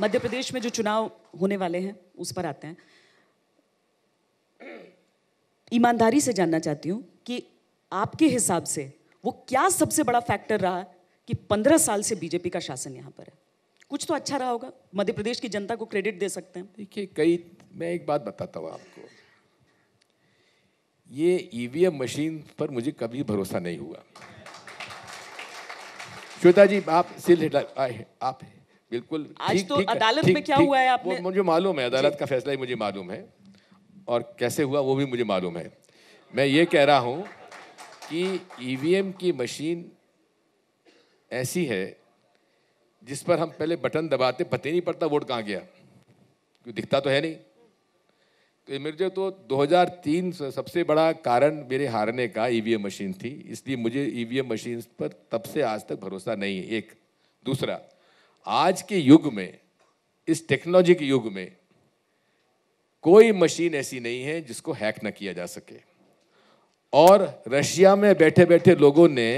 मध्य प्रदेश में जो चुनाव होने वाले हैं उस पर आते हैं ईमानदारी से जानना चाहती हूं कि आपके हिसाब से वो क्या सबसे बड़ा फैक्टर रहा कि पंद्रह साल से बीजेपी का शासन यहाँ पर है कुछ तो अच्छा रहा होगा मध्य प्रदेश की जनता को क्रेडिट दे सकते हैं देखिए कई मैं एक बात बताता हूँ आपको ये ईवीएम e मशीन पर मुझे कभी भरोसा नहीं हुआ श्वेता जी आप सिल आए आप बिल्कुल आज थीक, तो थीक, अदालत में क्या हुआ है आपने मुझे मालूम है अदालत का फैसला ही मुझे मालूम है और कैसे हुआ वो भी मुझे मालूम है मैं ये कह रहा हूँ कि ईवीएम e की मशीन ऐसी है जिस पर हम पहले बटन दबाते पते नहीं पड़ता वोट कहाँ गया क्यों दिखता तो है नहीं तो मेरे तो 2003 सबसे बड़ा कारण मेरे हारने का ईवीएम e मशीन थी इसलिए मुझे ईवीएम e मशीन पर तब से आज तक भरोसा नहीं है एक दूसरा आज के युग में इस टेक्नोलॉजी के युग में कोई मशीन ऐसी नहीं है जिसको हैक ना किया जा सके और रशिया में बैठे बैठे लोगों ने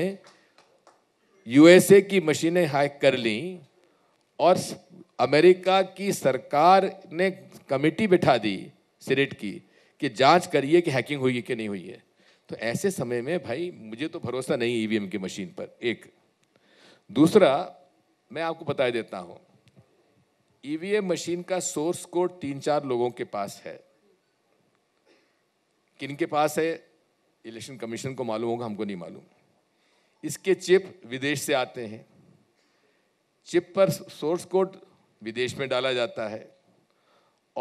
यूएसए की मशीनें हैक कर ली और अमेरिका की सरकार ने कमेटी बिठा दी सिरेट की कि जांच करिए कि हैकिंग हुई है कि नहीं हुई है तो ऐसे समय में भाई मुझे तो भरोसा नहीं ईवीएम की मशीन पर एक दूसरा मैं आपको बता देता हूँ ईवीएम e मशीन का सोर्स कोड तीन चार लोगों के पास है किन के पास है इलेक्शन कमीशन को मालूम होगा हमको नहीं मालूम इसके चिप विदेश से आते हैं चिप पर सोर्स कोड विदेश में डाला जाता है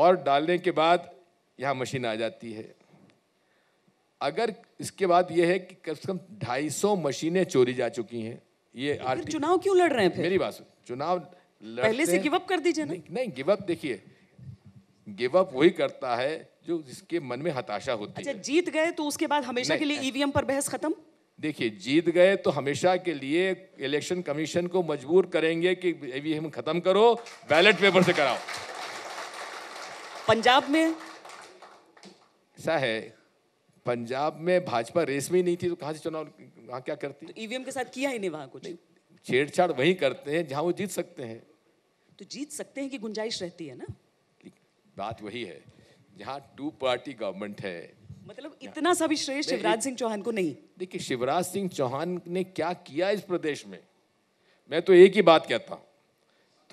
और डालने के बाद यहाँ मशीन आ जाती है अगर इसके बाद यह है कि कम से कम ढाई सौ मशीनें चोरी जा चुकी हैं ये तो चुनाव क्यों लड़ रहे हैं फिर? मेरी बात सुन चुनाव पहले से गिवअप कर दीजिए नहीं, नहीं गिवअप देखिए गिवअप वही करता है जो जिसके मन में हताशा होती अच्छा, है जीत गए तो उसके बाद हमेशा के लिए ईवीएम e पर बहस खत्म देखिए जीत गए तो हमेशा के लिए इलेक्शन कमीशन को मजबूर करेंगे कि ईवीएम e खत्म करो बैलेट पेपर से कराओ पंजाब में ऐसा है पंजाब में भाजपा रेस में ही नहीं थी तो कहाँ से चुनाव वहाँ क्या करती तो ईवीएम e के साथ किया ही नहीं वहाँ कुछ छेड़छाड़ वही करते हैं जहाँ वो जीत सकते हैं तो जीत सकते हैं कि गुंजाइश रहती है ना बात वही है जहाँ टू पार्टी गवर्नमेंट है मतलब इतना सा भी श्रेय शिवराज सिंह चौहान को नहीं देखिए शिवराज सिंह चौहान ने क्या किया इस प्रदेश में मैं तो एक ही बात कहता हूँ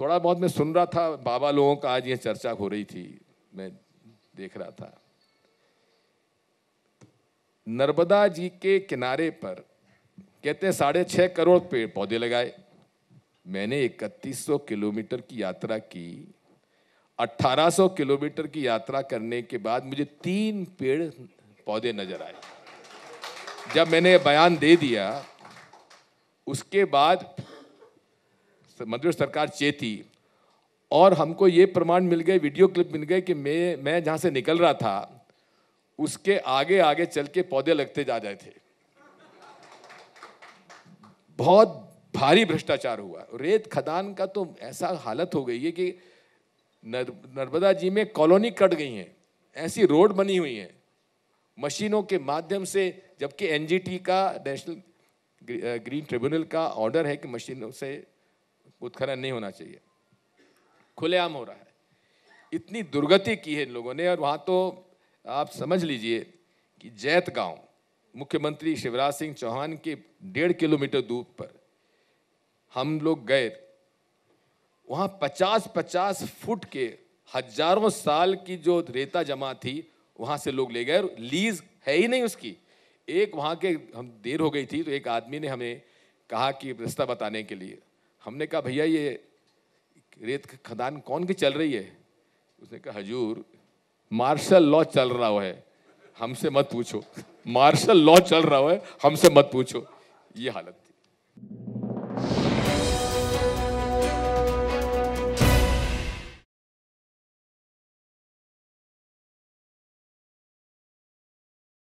थोड़ा बहुत मैं सुन रहा था बाबा लोगों का आज ये चर्चा हो रही थी मैं देख रहा था नर्मदा जी के किनारे पर कहते हैं साढ़े छः करोड़ पेड़ पौधे लगाए मैंने 3100 किलोमीटर की यात्रा की 1800 किलोमीटर की यात्रा करने के बाद मुझे तीन पेड़ पौधे नजर आए जब मैंने बयान दे दिया उसके बाद मध्य सरकार चेती और हमको ये प्रमाण मिल गए वीडियो क्लिप मिल गए कि मैं मैं जहाँ से निकल रहा था उसके आगे आगे चल के पौधे लगते जा रहे थे बहुत भारी भ्रष्टाचार हुआ रेत खदान का तो ऐसा हालत हो गई है कि नर्मदा जी में कॉलोनी कट गई है ऐसी रोड बनी हुई है मशीनों के माध्यम से जबकि एनजीटी का नेशनल ग्रीन ट्रिब्यूनल का ऑर्डर है कि मशीनों से उत्खनन नहीं होना चाहिए खुलेआम हो रहा है इतनी दुर्गति की है इन लोगों ने और वहाँ तो आप समझ लीजिए कि जैत गांव मुख्यमंत्री शिवराज सिंह चौहान के डेढ़ किलोमीटर दूर पर हम लोग गए वहाँ पचास पचास फुट के हजारों साल की जो रेता जमा थी वहाँ से लोग ले गए लीज है ही नहीं उसकी एक वहाँ के हम देर हो गई थी तो एक आदमी ने हमें कहा कि रास्ता बताने के लिए हमने कहा भैया ये रेत खदान कौन की चल रही है उसने कहा हजूर मार्शल लॉ चल रहा है हमसे मत पूछो मार्शल लॉ चल रहा है हमसे मत पूछो ये हालत थी